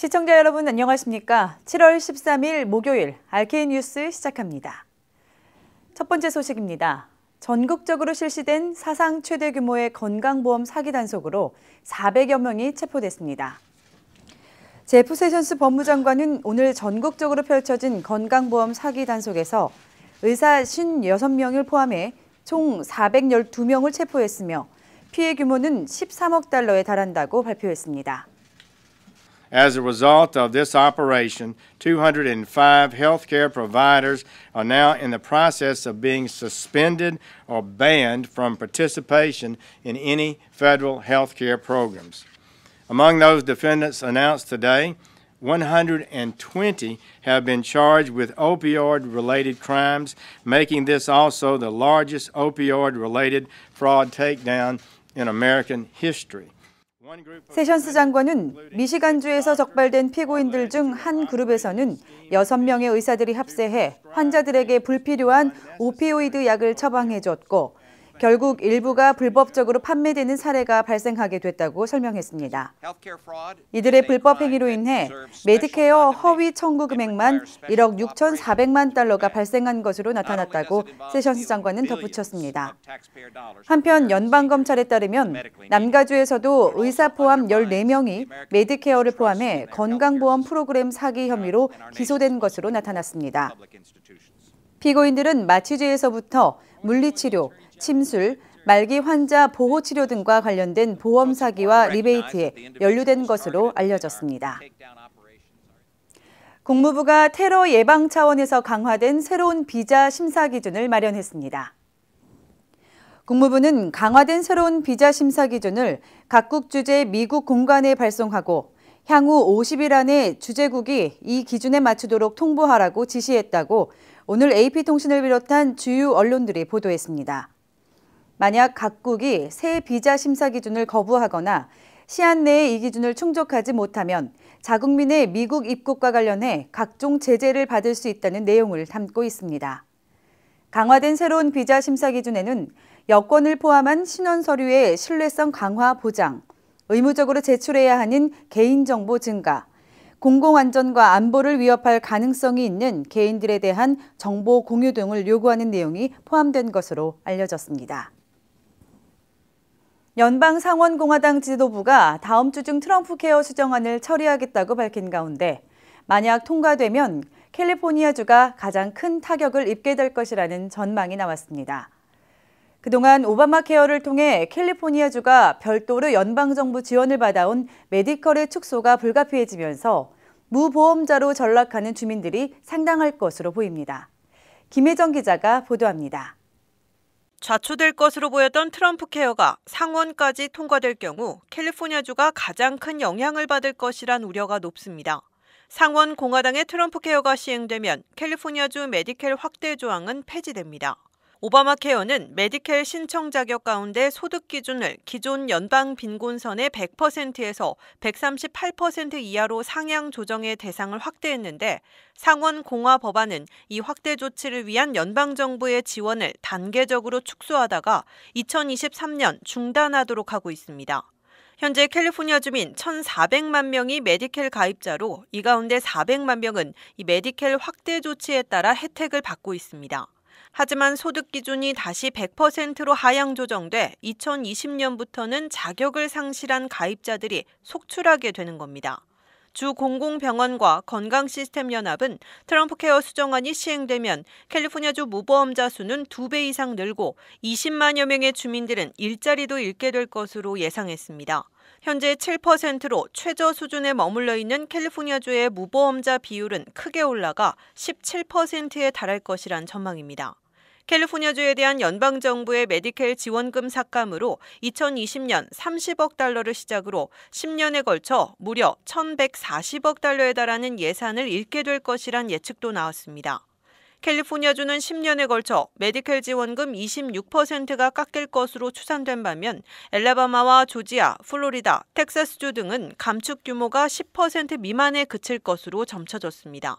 시청자 여러분 안녕하십니까? 7월 13일 목요일 RK 뉴스 시작합니다. 첫 번째 소식입니다. 전국적으로 실시된 사상 최대 규모의 건강보험 사기 단속으로 400여 명이 체포됐습니다. 제프 세션스 법무장관은 오늘 전국적으로 펼쳐진 건강보험 사기 단속에서 의사 56명을 포함해 총 412명을 체포했으며 피해 규모는 13억 달러에 달한다고 발표했습니다. As a result of this operation, 205 healthcare providers are now in the process of being suspended or banned from participation in any federal healthcare programs. Among those defendants announced today, 120 have been charged with opioid related crimes, making this also the largest opioid related fraud takedown in American history. 세션스 장관은 미시간주에서 적발된 피고인들 중 한 그룹에서는 6명의 의사들이 합세해 환자들에게 불필요한 오피오이드 약을 처방해줬고 결국 일부가 불법적으로 판매되는 사례가 발생하게 됐다고 설명했습니다. 이들의 불법 행위로 인해 메디케어 허위 청구 금액만 1억 6,400만 달러가 발생한 것으로 나타났다고 세션스 장관은 덧붙였습니다. 한편 연방검찰에 따르면 남가주에서도 의사 포함 14명이 메디케어를 포함해 건강보험 프로그램 사기 혐의로 기소된 것으로 나타났습니다. 피고인들은 마취제에서부터 물리치료, 침술, 말기 환자 보호 치료 등과 관련된 보험 사기와 리베이트에 연루된 것으로 알려졌습니다. 국무부가 테러 예방 차원에서 강화된 새로운 비자 심사 기준을 마련했습니다. 국무부는 강화된 새로운 비자 심사 기준을 각국 주재 미국 공관에 발송하고 향후 50일 안에 주재국이 이 기준에 맞추도록 통보하라고 지시했다고 오늘 AP통신을 비롯한 주요 언론들이 보도했습니다. 만약 각국이 새 비자 심사 기준을 거부하거나 시한 내에 이 기준을 충족하지 못하면 자국민의 미국 입국과 관련해 각종 제재를 받을 수 있다는 내용을 담고 있습니다. 강화된 새로운 비자 심사 기준에는 여권을 포함한 신원 서류의 신뢰성 강화 보장, 의무적으로 제출해야 하는 개인정보 증가, 공공안전과 안보를 위협할 가능성이 있는 개인들에 대한 정보 공유 등을 요구하는 내용이 포함된 것으로 알려졌습니다. 연방 상원공화당 지도부가 다음 주 중 트럼프 케어 수정안을 처리하겠다고 밝힌 가운데 만약 통과되면 캘리포니아주가 가장 큰 타격을 입게 될 것이라는 전망이 나왔습니다. 그동안 오바마 케어를 통해 캘리포니아주가 별도로 연방정부 지원을 받아온 메디컬의 축소가 불가피해지면서 무보험자로 전락하는 주민들이 상당할 것으로 보입니다. 김혜정 기자가 보도합니다. 좌초될 것으로 보였던 트럼프 케어가 상원까지 통과될 경우 캘리포니아주가 가장 큰 영향을 받을 것이란 우려가 높습니다. 상원 공화당의 트럼프 케어가 시행되면 캘리포니아주 메디켈 확대 조항은 폐지됩니다. 오바마 케어는 메디케어 신청 자격 가운데 소득 기준을 기존 연방 빈곤선의 100%에서 138% 이하로 상향 조정의 대상을 확대했는데 상원 공화 법안은 이 확대 조치를 위한 연방 정부의 지원을 단계적으로 축소하다가 2023년 중단하도록 하고 있습니다. 현재 캘리포니아 주민 1,400만 명이 메디켈 가입자로 이 가운데 400만 명은 이 메디켈 확대 조치에 따라 혜택을 받고 있습니다. 하지만 소득 기준이 다시 100%로 하향 조정돼 2020년부터는 자격을 상실한 가입자들이 속출하게 되는 겁니다. 주 공공병원과 건강시스템연합은 트럼프 케어 수정안이 시행되면 캘리포니아주 무보험자 수는 2배 이상 늘고 20만여 명의 주민들은 일자리도 잃게 될 것으로 예상했습니다. 현재 7%로 최저 수준에 머물러 있는 캘리포니아주의 무보험자 비율은 크게 올라가 17%에 달할 것이란 전망입니다. 캘리포니아주에 대한 연방정부의 메디켈 지원금 삭감으로 2020년 30억 달러를 시작으로 10년에 걸쳐 무려 1,140억 달러에 달하는 예산을 잃게 될 것이란 예측도 나왔습니다. 캘리포니아주는 10년에 걸쳐 메디컬 지원금 26%가 깎일 것으로 추산된 반면 엘라바마와 조지아, 플로리다, 텍사스주 등은 감축 규모가 10% 미만에 그칠 것으로 점쳐졌습니다.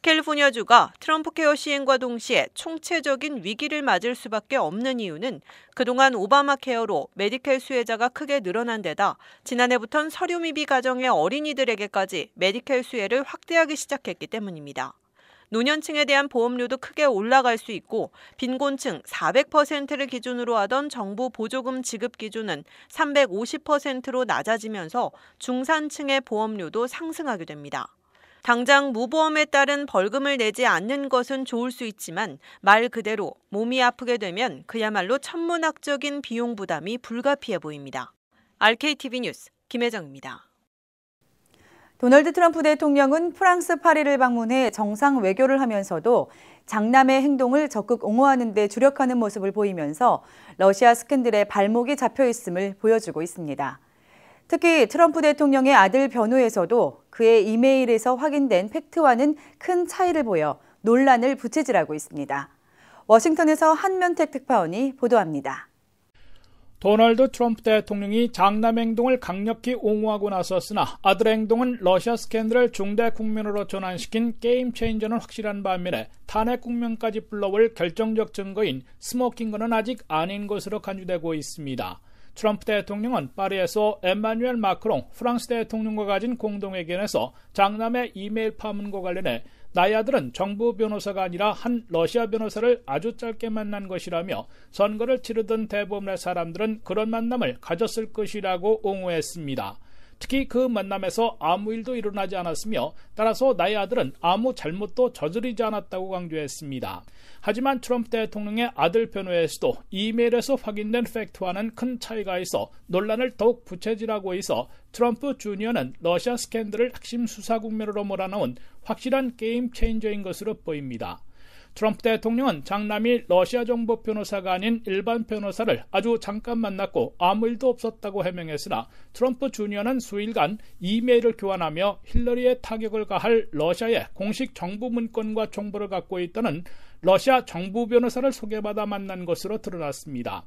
캘리포니아주가 트럼프 케어 시행과 동시에 총체적인 위기를 맞을 수밖에 없는 이유는 그동안 오바마 케어로 메디켈 수혜자가 크게 늘어난 데다 지난해부턴 서류 미비 가정의 어린이들에게까지 메디켈 수혜를 확대하기 시작했기 때문입니다. 노년층에 대한 보험료도 크게 올라갈 수 있고 빈곤층 400%를 기준으로 하던 정부 보조금 지급 기준은 350%로 낮아지면서 중산층의 보험료도 상승하게 됩니다. 당장 무보험에 따른 벌금을 내지 않는 것은 좋을 수 있지만 말 그대로 몸이 아프게 되면 그야말로 천문학적인 비용 부담이 불가피해 보입니다. RKTV 뉴스 김혜정입니다. 도널드 트럼프 대통령은 프랑스 파리를 방문해 정상 외교를 하면서도 장남의 행동을 적극 옹호하는 데 주력하는 모습을 보이면서 러시아 스캔들의 발목이 잡혀 있음을 보여주고 있습니다. 특히 트럼프 대통령의 아들 변호에서도 그의 이메일에서 확인된 팩트와는 큰 차이를 보여 논란을 부채질하고 있습니다. 워싱턴에서 한면택 특파원이 보도합니다. 도널드 트럼프 대통령이 장남 행동을 강력히 옹호하고 나섰으나 아들 행동은 러시아 스캔들을 중대 국면으로 전환시킨 게임 체인저는 확실한 반면에 탄핵 국면까지 불러올 결정적 증거인 스모킹건은 아직 아닌 것으로 간주되고 있습니다. 트럼프 대통령은 파리에서 엠마뉴엘 마크롱 프랑스 대통령과 가진 공동회견에서 장남의 이메일 파문과 관련해 나의 아들은 정부 변호사가 아니라 한 러시아 변호사를 아주 짧게 만난 것이라며 선거를 치르던 대부분의 사람들은 그런 만남을 가졌을 것이라고 옹호했습니다. 특히 그 만남에서 아무 일도 일어나지 않았으며 따라서 나의 아들은 아무 잘못도 저지르지 않았다고 강조했습니다. 하지만 트럼프 대통령의 아들 변호에서도 이메일에서 확인된 팩트와는 큰 차이가 있어 논란을 더욱 부채질하고 있어 트럼프 주니어는 러시아 스캔들을 핵심 수사 국면으로 몰아넣은 확실한 게임 체인저인 것으로 보입니다. 트럼프 대통령은 장남이 러시아 정부 변호사가 아닌 일반 변호사를 아주 잠깐 만났고 아무 일도 없었다고 해명했으나 트럼프 주니어는 수일간 이메일을 교환하며 힐러리의 타격을 가할 러시아의 공식 정부 문건과 정보를 갖고 있다는 러시아 정부 변호사를 소개받아 만난 것으로 드러났습니다.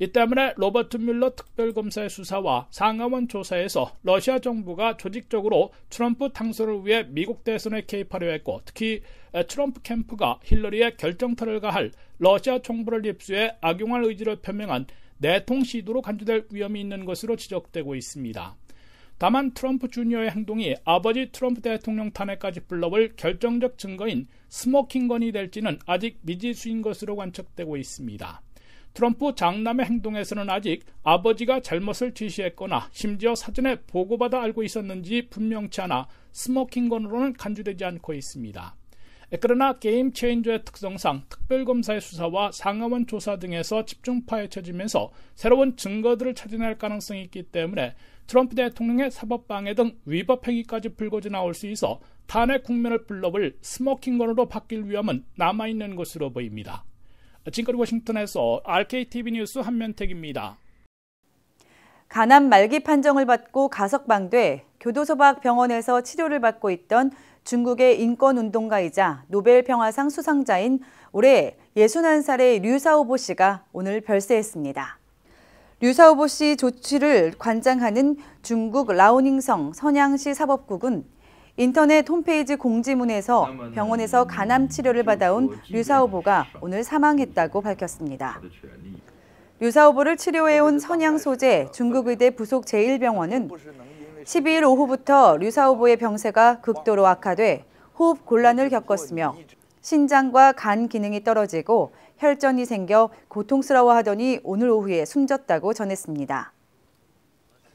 이 때문에 로버트 뮬러 특별검사의 수사와 상하원 조사에서 러시아 정부가 조직적으로 트럼프 당선을 위해 미국 대선에 개입하려 했고 특히 트럼프 캠프가 힐러리의 결정타를 가할 러시아 총부를 입수해 악용할 의지를 표명한 내통 시도로 간주될 위험이 있는 것으로 지적되고 있습니다. 다만 트럼프 주니어의 행동이 아버지 트럼프 대통령 탄핵까지 불러올 결정적 증거인 스모킹건이 될지는 아직 미지수인 것으로 관측되고 있습니다. 트럼프 장남의 행동에서는 아직 아버지가 잘못을 지시했거나 심지어 사전에 보고받아 알고 있었는지 분명치 않아 스모킹건으로는 간주되지 않고 있습니다. 그러나 게임 체인저의 특성상 특별검사의 수사와 상하원 조사 등에서 집중 파헤쳐지면서 새로운 증거들을 찾아낼 가능성이 있기 때문에 트럼프 대통령의 사법방해 등 위법행위까지 불거져 나올 수 있어 탄핵 국면을 불러올 스모킹건으로 바뀔 위험은 남아있는 것으로 보입니다. 지금까지 워싱턴에서 RKTV 뉴스 한면택입니다. 간암 말기 판정을 받고 가석방돼 교도소 밖 병원에서 치료를 받고 있던 중국의 인권운동가이자 노벨 평화상 수상자인 올해 61살의 류사오보 씨가 오늘 별세했습니다. 류사오보 씨 조치를 관장하는 중국 라오닝성 선양시 사법국은 인터넷 홈페이지 공지문에서 병원에서 간암 치료를 받아온 류사오보가 오늘 사망했다고 밝혔습니다. 류사오보를 치료해온 선양소재 중국의대 부속 제1병원은 12일 그 오후부터 류사오보의 병세가 극도로 악화돼 호흡 곤란을 겪었으며 신장과 간 기능이 떨어지고 혈전이 생겨 고통스러워하더니 오늘 오후에 숨졌다고 전했습니다.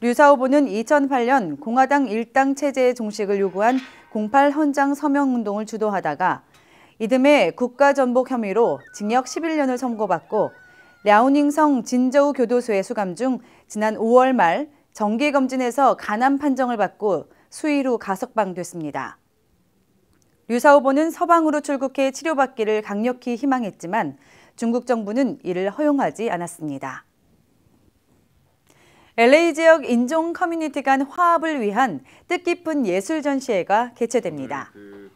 류사 후보는 2008년 공화당 일당 체제의 종식을 요구한 08 헌장 서명 운동을 주도하다가 이듬해 국가 전복 혐의로 징역 11년을 선고받고 랴오닝성 진저우 교도소에 수감 중 지난 5월 말 정기 검진에서 가난 판정을 받고 수의로 가석방됐습니다. 류사 후보는 서방으로 출국해 치료받기를 강력히 희망했지만 중국 정부는 이를 허용하지 않았습니다. LA 지역 인종 커뮤니티 간 화합을 위한 뜻깊은 예술 전시회가 개최됩니다. 네, 그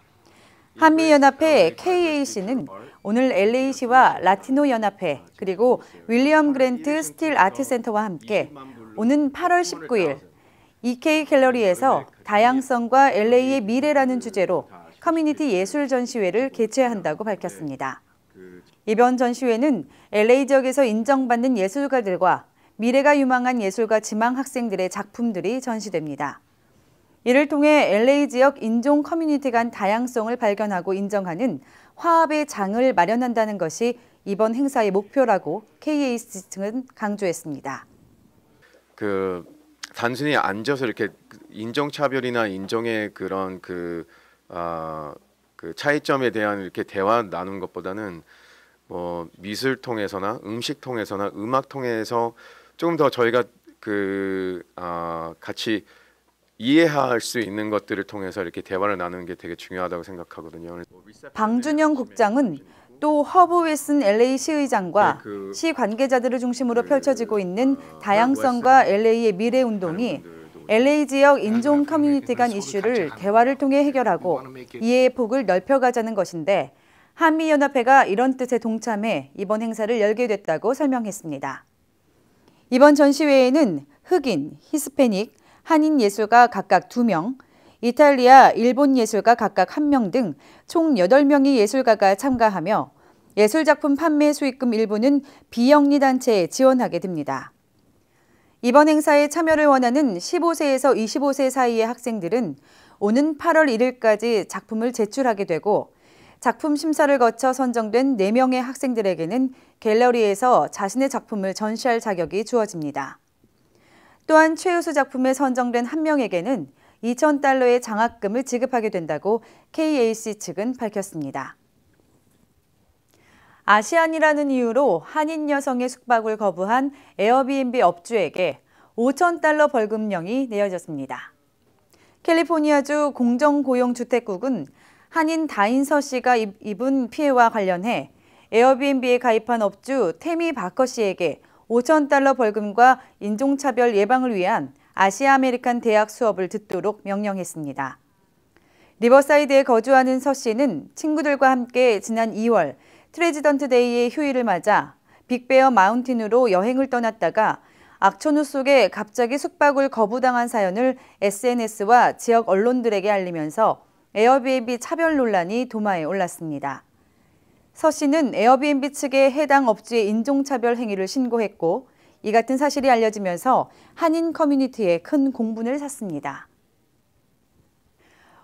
한미연합회 그 KAC는 그 오늘 LAC와 라티노연합회 그리고 윌리엄 아, 그랜트 스틸 아트센터와 함께 오는 8월 19일 EK 갤러리에서 다양성과 LA의 미래라는 주제로 커뮤니티 예술 전시회를 네, 개최한다고 밝혔습니다. 이번 전시회는 LA 지역에서 인정받는 예술가들과 미래가 유망한 예술가 지망 학생들의 작품들이 전시됩니다. 이를 통해 LA 지역 인종 커뮤니티 간 다양성을 발견하고 인정하는 화합의 장을 마련한다는 것이 이번 행사의 목표라고 KAC 측은 강조했습니다. 그 단순히 앉아서 이렇게 인종차별이나 인종의 그런 그, 아, 그 차이점에 대한 이렇게 대화 나눈 것보다는 뭐 미술 통해서나 음식 통해서나 음악 통해서 조금 더 저희가 그 아, 같이 이해할 수 있는 것들을 통해서 이렇게 대화를 나누는 게 되게 중요하다고 생각하거든요. 뭐 방준영 국장은 뭐 또 허브 윌슨 LA 시의장과 네, 그시 관계자들을 중심으로 그 펼쳐지고 있는 아, 다양성과 LA의 미래 운동이 LA 지역 인종 커뮤니티 간 이슈를 대화를 통해 해결하고 이해의 폭을 넓혀가자는 것인데 한미연합회가 이런 뜻에 동참해 이번 행사를 열게 됐다고 설명했습니다. 이번 전시회에는 흑인, 히스패닉, 한인 예술가 각각 2명, 이탈리아, 일본 예술가 각각 1명 등 총 8명의 예술가가 참가하며 예술작품 판매 수익금 일부는 비영리 단체에 지원하게 됩니다. 이번 행사에 참여를 원하는 15세에서 25세 사이의 학생들은 오는 8월 1일까지 작품을 제출하게 되고 작품 심사를 거쳐 선정된 4명의 학생들에게는 갤러리에서 자신의 작품을 전시할 자격이 주어집니다. 또한 최우수 작품에 선정된 한 명에게는 2 0달러의 장학금을 지급하게 된다고 KAC 측은 밝혔습니다. 아시안이라는 이유로 한인 여성의 숙박을 거부한 에어비앤비 업주에게 5 0달러 벌금령이 내려졌습니다. 캘리포니아주 공정고용주택국은 한인 다인서 씨가 입은 피해와 관련해 에어비앤비에 가입한 업주 테미 바커 씨에게 5천 달러 벌금과 인종차별 예방을 위한 아시아 메리칸 대학 수업을 듣도록 명령했습니다. 리버사이드에 거주하는 서 씨는 친구들과 함께 지난 2월 트레지던트 데이의 휴일을 맞아 빅베어 마운틴으로 여행을 떠났다가 악천후 속에 갑자기 숙박을 거부당한 사연을 SNS와 지역 언론들에게 알리면서 에어비앤비 차별 논란이 도마에 올랐습니다. 서 씨는 에어비앤비 측에 해당 업주의 인종차별 행위를 신고했고 이 같은 사실이 알려지면서 한인 커뮤니티에 큰 공분을 샀습니다.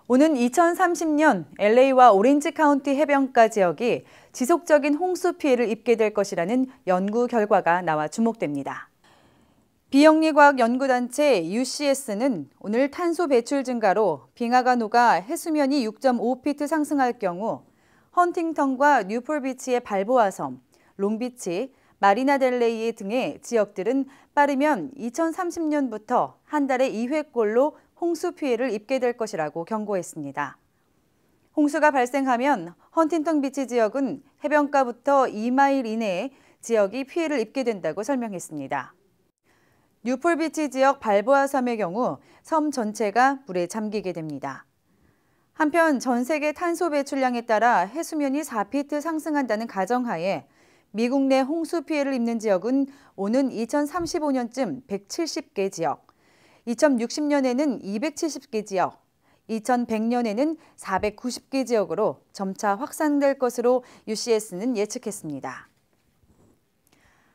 오는 2030년 LA와 오렌지 카운티 해변가 지역이 지속적인 홍수 피해를 입게 될 것이라는 연구 결과가 나와 주목됩니다. 비영리과학연구단체 UCS는 오늘 탄소 배출 증가로 빙하가 녹아 해수면이 6.5피트 상승할 경우 헌팅턴과 뉴폴비치의 발보아 섬, 롱비치, 마리나 델레이 등의 지역들은 빠르면 2030년부터 한 달에 2회꼴로 홍수 피해를 입게 될 것이라고 경고했습니다. 홍수가 발생하면 헌팅턴 비치 지역은 해변가부터 2마일 이내에 지역이 피해를 입게 된다고 설명했습니다. 뉴폴비치 지역 발보아 섬의 경우 섬 전체가 물에 잠기게 됩니다. 한편 전 세계 탄소 배출량에 따라 해수면이 4피트 상승한다는 가정하에 미국 내 홍수 피해를 입는 지역은 오는 2035년쯤 170개 지역, 2060년에는 270개 지역, 2100년에는 490개 지역으로 점차 확산될 것으로 UCS는 예측했습니다.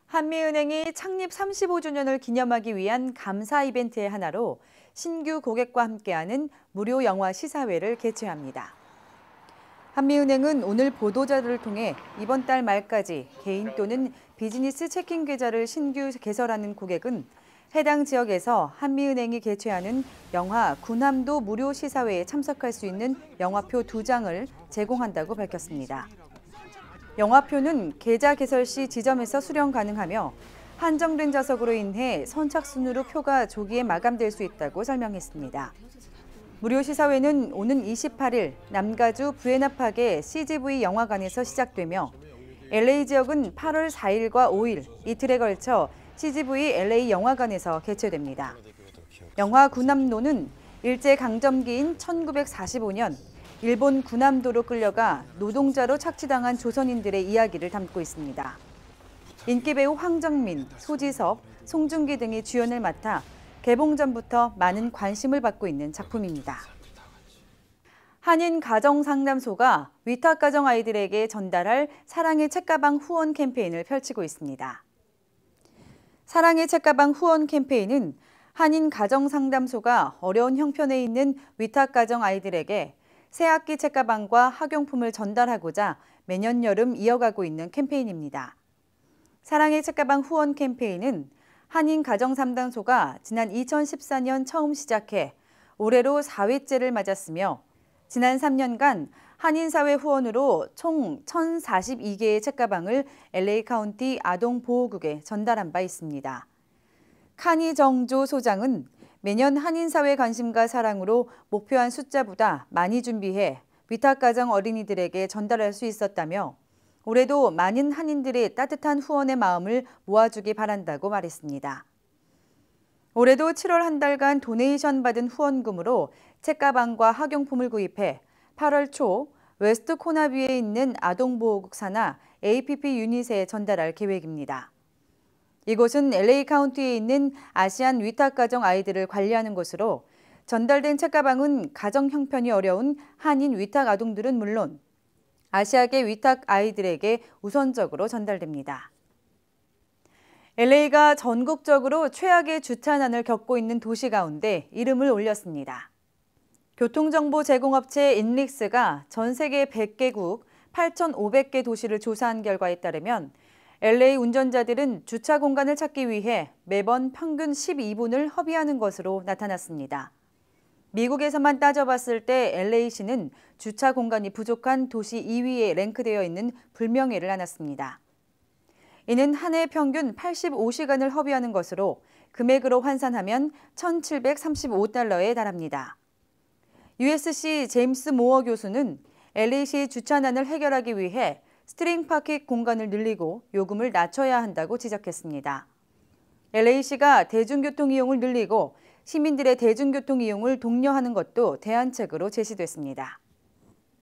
한미은행이 창립 35주년을 기념하기 위한 감사 이벤트의 하나로 신규 고객과 함께하는 무료 영화 시사회를 개최합니다. 한미은행은 오늘 보도자를 통해 이번 달 말까지 개인 또는 비즈니스 체킹 계좌를 신규 개설하는 고객은 해당 지역에서 한미은행이 개최하는 영화 군함도 무료 시사회에 참석할 수 있는 영화표 2장을 제공한다고 밝혔습니다. 영화표는 계좌 개설 시 지점에서 수령 가능하며 한정된 좌석으로 인해 선착순으로 표가 조기에 마감될 수 있다고 설명했습니다. 무료 시사회는 오는 28일 남가주 부에나팍의 CGV 영화관에서 시작되며 LA 지역은 8월 4일과 5일 이틀에 걸쳐 CGV LA 영화관에서 개최됩니다. 영화 군함로는 일제강점기인 1945년 일본 군함도로 끌려가 노동자로 착취당한 조선인들의 이야기를 담고 있습니다. 인기 배우 황정민, 소지섭, 송중기 등이 주연을 맡아 개봉 전부터 많은 관심을 받고 있는 작품입니다. 한인 가정 상담소가 위탁 가정 아이들에게 전달할 사랑의 책가방 후원 캠페인을 펼치고 있습니다. 사랑의 책가방 후원 캠페인은 한인 가정 상담소가 어려운 형편에 있는 위탁 가정 아이들에게 새학기 책가방과 학용품을 전달하고자 매년 여름 이어가고 있는 캠페인입니다. 사랑의 책가방 후원 캠페인은 한인 가정상담소가 지난 2014년 처음 시작해 올해로 4회째를 맞았으며 지난 3년간 한인사회 후원으로 총 1,042개의 책가방을 LA 카운티 아동보호국에 전달한 바 있습니다. 카니 정조 소장은 매년 한인사회 관심과 사랑으로 목표한 숫자보다 많이 준비해 위탁가정 어린이들에게 전달할 수 있었다며 올해도 많은 한인들의 따뜻한 후원의 마음을 모아주기 바란다고 말했습니다. 올해도 7월 한 달간 도네이션 받은 후원금으로 책가방과 학용품을 구입해 8월 초 웨스트 코나비에 있는 아동보호국사나 APP 유닛에 전달할 계획입니다. 이곳은 LA 카운티에 있는 아시안 위탁 가정 아이들을 관리하는 곳으로 전달된 책가방은 가정 형편이 어려운 한인 위탁 아동들은 물론 아시아계 위탁 아이들에게 우선적으로 전달됩니다. LA가 전국적으로 최악의 주차난을 겪고 있는 도시 가운데 이름을 올렸습니다. 교통정보 제공업체 인릭스가 전 세계 100개국 8,500개 도시를 조사한 결과에 따르면 LA 운전자들은 주차 공간을 찾기 위해 매번 평균 12분을 허비하는 것으로 나타났습니다. 미국에서만 따져봤을 때 LA시는 주차 공간이 부족한 도시 2위에 랭크되어 있는 불명예를 안았습니다. 이는 한 해 평균 85시간을 허비하는 것으로 금액으로 환산하면 1,735달러에 달합니다. USC 제임스 모어 교수는 LA시 주차난을 해결하기 위해 스트링 파킥 공간을 늘리고 요금을 낮춰야 한다고 지적했습니다. LAC가 대중교통 이용을 늘리고 시민들의 대중교통 이용을 독려하는 것도 대안책으로 제시됐습니다.